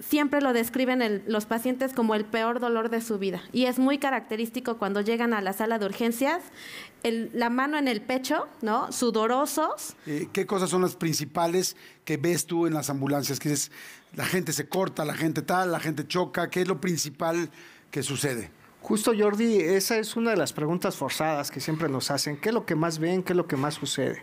siempre lo describen los pacientes como el peor dolor de su vida. Y es muy característico cuando llegan a la sala de urgencias, la mano en el pecho, ¿no? Sudorosos. Eh, ¿Qué cosas son las principales que ves tú en las ambulancias? Que es la gente se corta, la gente tal, la gente choca. ¿Qué es lo principal que sucede? Justo Jordi, esa es una de las preguntas forzadas que siempre nos hacen. ¿Qué es lo que más ven? ¿Qué es lo que más sucede?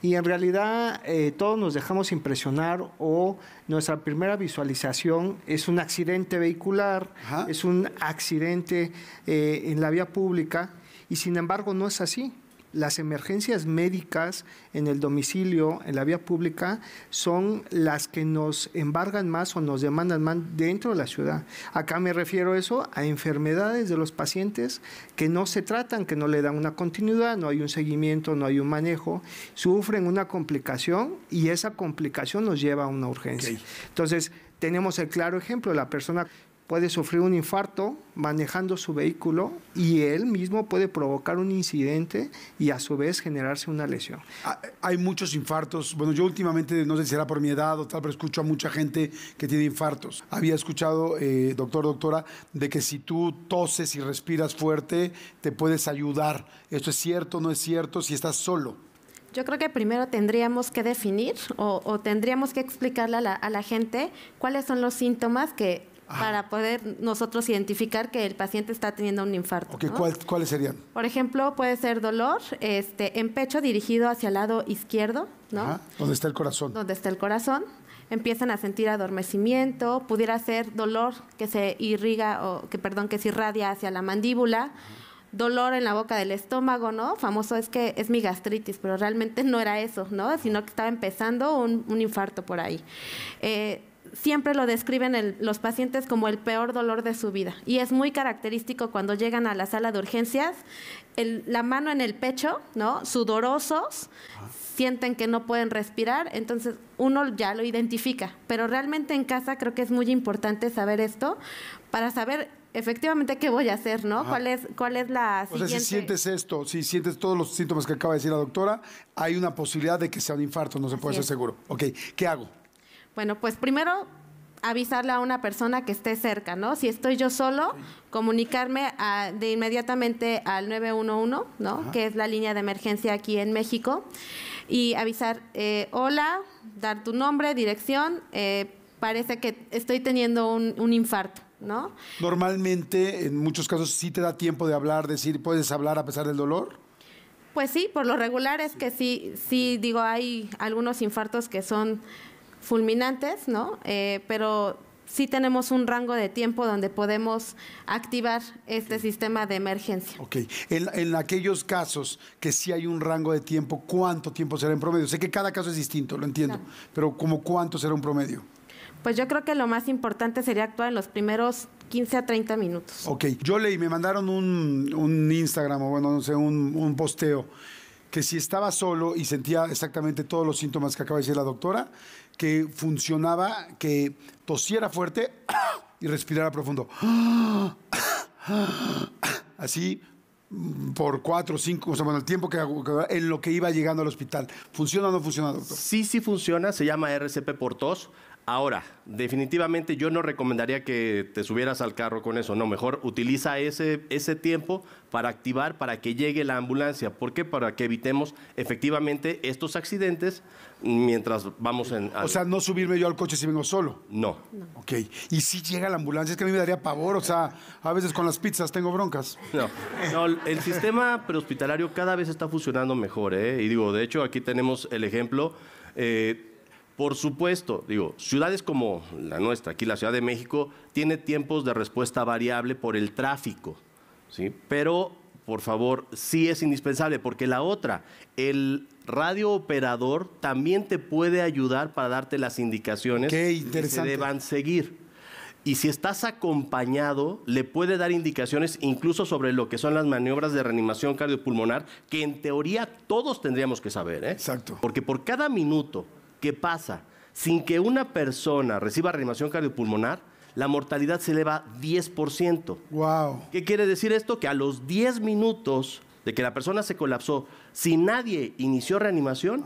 Y en realidad eh, todos nos dejamos impresionar o nuestra primera visualización es un accidente vehicular, es un accidente eh, en la vía pública y sin embargo no es así las emergencias médicas en el domicilio, en la vía pública, son las que nos embargan más o nos demandan más dentro de la ciudad. Acá me refiero a eso, a enfermedades de los pacientes que no se tratan, que no le dan una continuidad, no hay un seguimiento, no hay un manejo, sufren una complicación y esa complicación nos lleva a una urgencia. Entonces, tenemos el claro ejemplo, de la persona puede sufrir un infarto manejando su vehículo y él mismo puede provocar un incidente y a su vez generarse una lesión. Ah, hay muchos infartos. Bueno, yo últimamente, no sé si será por mi edad o tal, pero escucho a mucha gente que tiene infartos. Había escuchado, eh, doctor, doctora, de que si tú toses y respiras fuerte, te puedes ayudar. ¿Esto es cierto, o no es cierto, si estás solo? Yo creo que primero tendríamos que definir o, tendríamos que explicarle a la gente cuáles son los síntomas que para poder nosotros identificar que el paciente está teniendo un infarto. ¿Cuáles serían? Por ejemplo, puede ser dolor este, en pecho dirigido hacia el lado izquierdo, ¿no? donde está el corazón. Donde está el corazón. Empiezan a sentir adormecimiento, pudiera ser dolor que se irriga o que perdón, que se irradia hacia la mandíbula. Dolor en la boca del estómago, ¿no? Famoso es que es mi gastritis, pero realmente no era eso, ¿no? Sino que estaba empezando un, infarto por ahí. Eh, siempre lo describen los pacientes como el peor dolor de su vida. Y es muy característico cuando llegan a la sala de urgencias, la mano en el pecho, ¿no? Sudorosos, sienten que no pueden respirar, entonces uno ya lo identifica. Pero realmente en casa creo que es muy importante saber esto para saber efectivamente qué voy a hacer, ¿no? ¿Cuál es, cuál es la siguiente? si sientes esto, si sientes todos los síntomas que acaba de decir la doctora, hay una posibilidad de que sea un infarto, no se puede ser seguro. Ok, ¿qué hago? Bueno, pues primero avisarle a una persona que esté cerca, ¿no? Si estoy yo solo, comunicarme de inmediatamente al 911, ¿no? Que es la línea de emergencia aquí en México, y avisar, eh, hola, dar tu nombre, dirección, eh, parece que estoy teniendo un, un infarto. ¿No? Normalmente, en muchos casos, sí te da tiempo de hablar, decir, ¿puedes hablar a pesar del dolor? Pues sí, por lo regular es que sí, sí, digo, hay algunos infartos que son fulminantes, ¿no? Eh, pero sí tenemos un rango de tiempo donde podemos activar este sistema de emergencia. Ok, en, aquellos casos que sí hay un rango de tiempo, ¿cuánto tiempo será en promedio? Sé que cada caso es distinto, lo entiendo, pero ¿como cuánto será un promedio? Pues yo creo que lo más importante sería actuar en los primeros 15 a 30 minutos. Ok, yo leí, me mandaron un, Instagram o bueno, no sé, un, un posteo que si estaba solo y sentía exactamente todos los síntomas que acaba de decir la doctora, que funcionaba que tosiera fuerte y respirara profundo. Así por cuatro o cinco, o sea, bueno, el tiempo que en lo que iba llegando al hospital. ¿Funciona o no funciona, doctor? Sí, sí funciona, se llama RCP por tos. Ahora, definitivamente yo no recomendaría que te subieras al carro con eso, no, mejor utiliza ese, ese tiempo para activar, para que llegue la ambulancia. ¿Por qué? Para que evitemos efectivamente estos accidentes mientras vamos en... O sea, no subirme yo al coche si vengo solo. No. Ok, y si llega la ambulancia, es que a mí me daría pavor, o sea, a veces con las pizzas tengo broncas. No, no el sistema prehospitalario cada vez está funcionando mejor, ¿eh? Y digo, de hecho, aquí tenemos el ejemplo. Eh, por supuesto, digo, ciudades como la nuestra, aquí la Ciudad de México, tiene tiempos de respuesta variable por el tráfico, ¿sí? Pero, por favor, sí es indispensable, porque la otra, el radiooperador también te puede ayudar para darte las indicaciones que se deban seguir. Y si estás acompañado, le puede dar indicaciones incluso sobre lo que son las maniobras de reanimación cardiopulmonar, que en teoría todos tendríamos que saber. ¿eh? Exacto. Porque por cada minuto ¿Qué pasa? Sin que una persona reciba reanimación cardiopulmonar, la mortalidad se eleva 10%. Wow. ¿Qué quiere decir esto? Que a los 10 minutos de que la persona se colapsó, si nadie inició reanimación,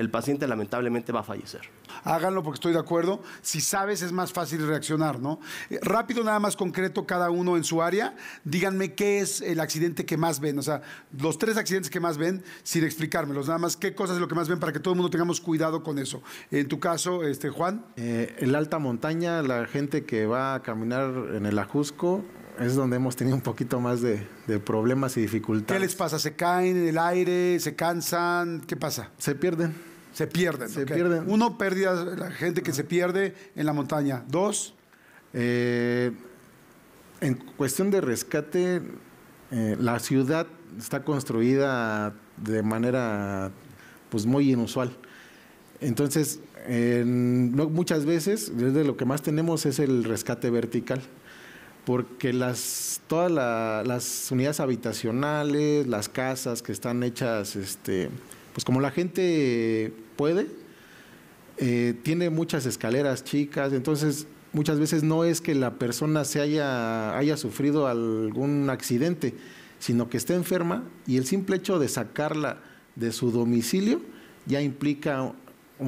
el paciente lamentablemente va a fallecer. Háganlo porque estoy de acuerdo. Si sabes es más fácil reaccionar, ¿no? Eh, rápido, nada más concreto, cada uno en su área. Díganme qué es el accidente que más ven. O sea, los tres accidentes que más ven, sin explicármelos, nada más qué cosas es lo que más ven para que todo el mundo tengamos cuidado con eso. En tu caso, este, Juan. En eh, la alta montaña, la gente que va a caminar en el Ajusco, es donde hemos tenido un poquito más de, de, problemas y dificultades. ¿Qué les pasa? ¿Se caen en el aire? ¿Se cansan? ¿Qué pasa? Se pierden se pierden. Se pierden. Uno, pérdida, la gente que se pierde en la montaña. Dos. Eh, en cuestión de rescate, eh, la ciudad está construida de manera pues muy inusual. Entonces, muchas veces, desde lo que más tenemos es el rescate vertical, porque las, todas las unidades habitacionales, las casas que están hechas este, pues como la gente puede, eh, tiene muchas escaleras chicas, entonces muchas veces no es que la persona se haya, haya sufrido algún accidente, sino que está enferma y el simple hecho de sacarla de su domicilio ya implica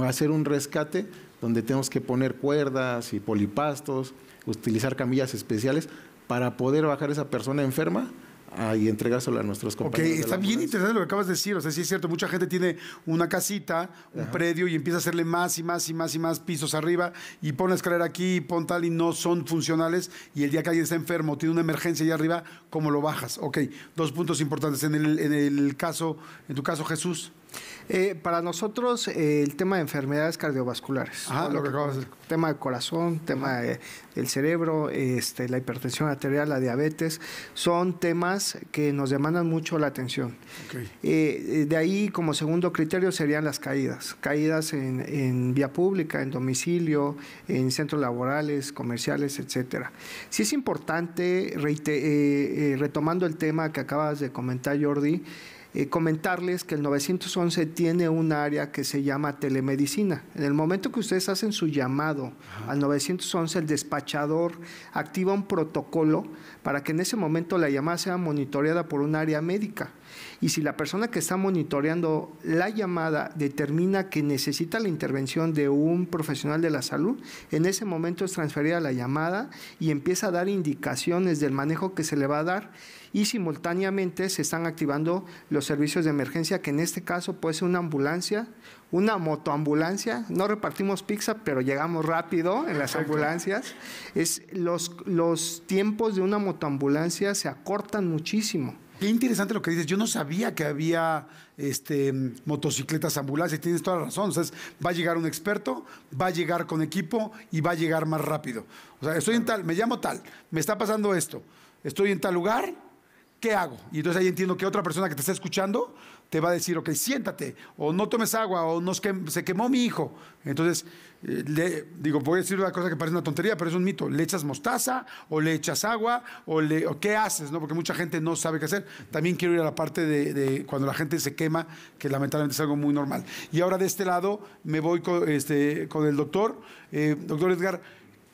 hacer un rescate donde tenemos que poner cuerdas y polipastos, utilizar camillas especiales para poder bajar a esa persona enferma Ah, y entregárselo a nuestros compañeros. Ok, está bien interesante lo que acabas de decir. O sea, sí es cierto, mucha gente tiene una casita, un predio y empieza a hacerle más y más y más y más pisos arriba y pon la escalera aquí y pon tal y no son funcionales. Y el día que alguien está enfermo, tiene una emergencia allá arriba, ¿cómo lo bajas? Ok, dos puntos importantes. En en el caso, en tu caso, Jesús, eh, para nosotros, eh, el tema de enfermedades cardiovasculares. Tema del corazón, tema del cerebro, este, la hipertensión arterial, la diabetes, son temas que nos demandan mucho la atención. Eh, de ahí, como segundo criterio, serían las caídas. Caídas en, vía pública, en domicilio, en centros laborales, comerciales, etcétera. Sí es importante, retomando el tema que acabas de comentar, Jordi, eh, comentarles que el 911 tiene un área que se llama telemedicina. En el momento que ustedes hacen su llamado al 911, el despachador activa un protocolo para que en ese momento la llamada sea monitoreada por un área médica. Y si la persona que está monitoreando la llamada determina que necesita la intervención de un profesional de la salud, en ese momento es transferida la llamada y empieza a dar indicaciones del manejo que se le va a dar y simultáneamente se están activando los servicios de emergencia, que en este caso puede ser una ambulancia, una motoambulancia, no repartimos pizza, pero llegamos rápido en las ambulancias. Es los, los tiempos de una motoambulancia se acortan muchísimo. Qué interesante lo que dices. Yo no sabía que había este, motocicletas Y Tienes toda la razón. O sea, va a llegar un experto, va a llegar con equipo y va a llegar más rápido. O sea, estoy en tal, me llamo tal, me está pasando esto, estoy en tal lugar, ¿qué hago? Y entonces ahí entiendo que otra persona que te está escuchando te va a decir, ok, siéntate, o no tomes agua, o nos se quemó mi hijo. Entonces, eh, le, digo, voy a decir una cosa que parece una tontería, pero es un mito. ¿Le echas mostaza, o le echas agua, o, le, qué haces? ¿no? Porque mucha gente no sabe qué hacer. También quiero ir a la parte de, cuando la gente se quema, que lamentablemente es algo muy normal. Y ahora de este lado me voy este, con, el doctor, eh, doctor Edgar.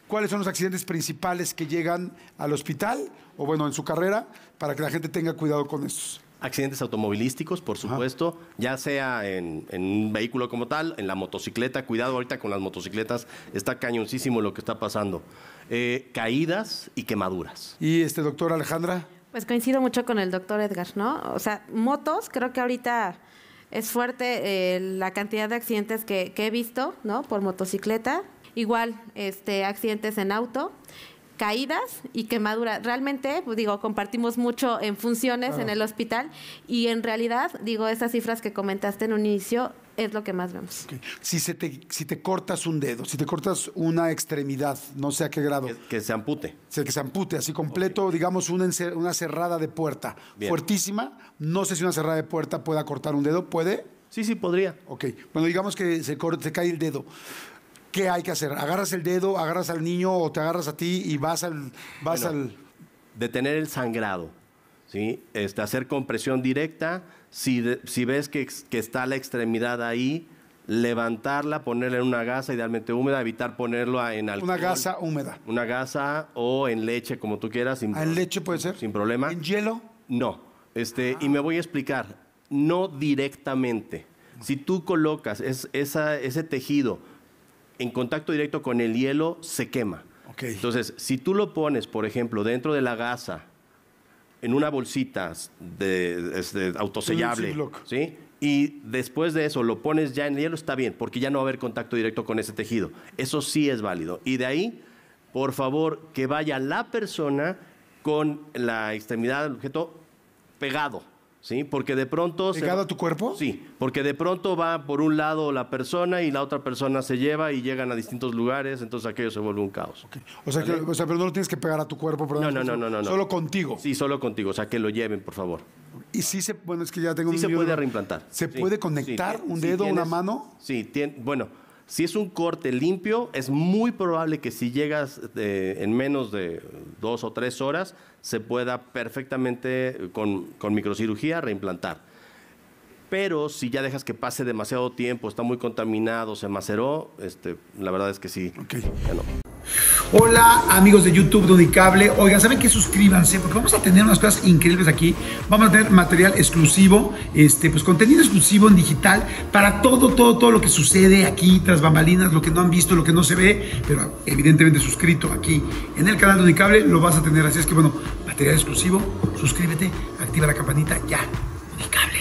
¿Cuáles son los accidentes principales que llegan al hospital o bueno, en su carrera, para que la gente tenga cuidado con estos? Accidentes automovilísticos, por supuesto, ya sea en, un vehículo como tal, en la motocicleta, cuidado ahorita con las motocicletas, está cañoncísimo lo que está pasando. Eh, caídas y quemaduras. ¿Y este doctor Alejandra? Pues coincido mucho con el doctor Edgar, ¿no? O sea, motos, creo que ahorita es fuerte eh, la cantidad de accidentes que, que he visto, ¿no? Por motocicleta, igual este accidentes en auto caídas y quemaduras. Realmente, pues, digo, compartimos mucho en funciones en el hospital y en realidad, digo, esas cifras que comentaste en un inicio es lo que más vemos. Si, se te, si te cortas un dedo, si te cortas una extremidad, no sé a qué grado. Que, se ampute. que se ampute, así completo, digamos, una, una, cerrada de puerta fuertísima. No sé si una cerrada de puerta pueda cortar un dedo, ¿puede? Sí, sí, podría. Ok, bueno, digamos que se, corta, se cae el dedo. ¿qué hay que hacer? ¿Agarras el dedo, agarras al niño o te agarras a ti y vas al... Vas al... Detener el sangrado, ¿sí? Este, hacer compresión directa, si, ves que, que, está la extremidad ahí, levantarla, ponerla en una gasa idealmente húmeda, evitar ponerlo en alcohol. Una gasa húmeda. Una gasa o en leche, como tú quieras. Sin, ah, ¿En leche puede ser? Sin problema. ¿En hielo? No. Este, Y ah. me voy a explicar. No directamente. Si tú colocas ese tejido en contacto directo con el hielo se quema. Entonces, si tú lo pones, por ejemplo, dentro de la gasa, en una bolsita de, autosellable, y después de eso lo pones ya en el hielo, está bien, porque ya no va a haber contacto directo con ese tejido. Eso sí es válido. Y de ahí, por favor, que vaya la persona con la extremidad del objeto pegado. ¿sí? Porque de pronto... ¿Pegado a tu cuerpo? Sí, porque de pronto va por un lado la persona y la otra persona se lleva y llegan a distintos lugares, entonces aquello se vuelve un caos. O, sea, pero no lo tienes que pegar a tu cuerpo, pero no, no, no, no, no, Solo contigo. Sí, solo contigo, o sea, que lo lleven, por favor. Y sí se, bueno, es que ya tengo sí se puede reimplantar. ¿Se puede conectar un dedo, una mano? Sí, tiene. bueno si es un corte limpio, es muy probable que si llegas eh, en menos de dos o tres horas, se pueda perfectamente eh, con, microcirugía reimplantar. Pero si ya dejas que pase demasiado tiempo, está muy contaminado, se maceró, este, la verdad es que sí. Hola amigos de YouTube de Unicable. Oigan, ¿saben qué? Suscríbanse porque vamos a tener unas cosas increíbles aquí. Vamos a tener material exclusivo, este, pues contenido exclusivo en digital para todo, todo, todo lo que sucede aquí tras bambalinas, lo que no han visto, lo que no se ve, pero evidentemente suscrito aquí en el canal de Unicable lo vas a tener. Así es que bueno, material exclusivo, suscríbete, activa la campanita ya, Unicable.